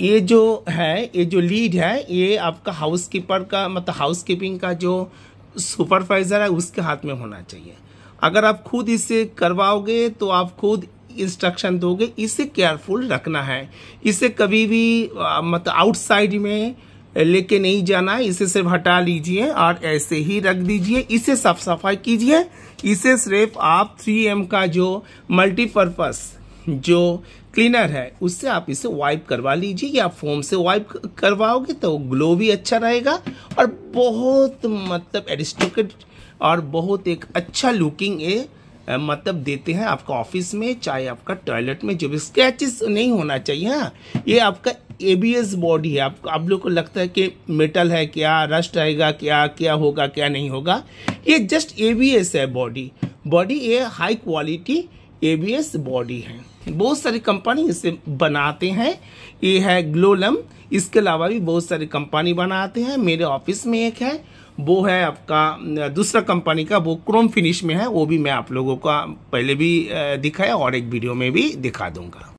ये जो है ये जो लीड है ये आपका हाउस कीपर का मतलब हाउस कीपिंग का जो सुपरवाइज़र है उसके हाथ में होना चाहिए अगर आप खुद इसे करवाओगे तो आप खुद इंस्ट्रक्शन दोगे इसे केयरफुल रखना है इसे कभी भी मतलब आउटसाइड में लेके नहीं जाना है इसे सिर्फ हटा लीजिए और ऐसे ही रख दीजिए इसे साफ सफाई कीजिए इसे सिर्फ आप 3M का जो मल्टीपर्पज़ जो क्लीनर है उससे आप इसे वाइप करवा लीजिए या फोम से वाइप करवाओगे तो ग्लो भी अच्छा रहेगा और बहुत मतलब एडिस्टोकेट और बहुत एक अच्छा लुकिंग ए मतलब देते हैं आपका ऑफिस में चाहे आपका टॉयलेट में जो भी स्क्रैचेस नहीं होना चाहिए हाँ ये आपका एबीएस बॉडी है आपको आप लोग को लगता है कि मेटल है क्या रस्ट रहेगा क्या क्या होगा क्या नहीं होगा ये जस्ट एबीएस है बॉडी बॉडी ये हाई क्वालिटी एबीएस बॉडी है बहुत सारी कंपनी इसे बनाते हैं ये है ग्लोलम इसके अलावा भी बहुत सारी कंपनी बनाते हैं मेरे ऑफिस में एक है वो है आपका दूसरा कंपनी का वो क्रोम फिनिश में है वो भी मैं आप लोगों का पहले भी दिखाया और एक वीडियो में भी दिखा दूंगा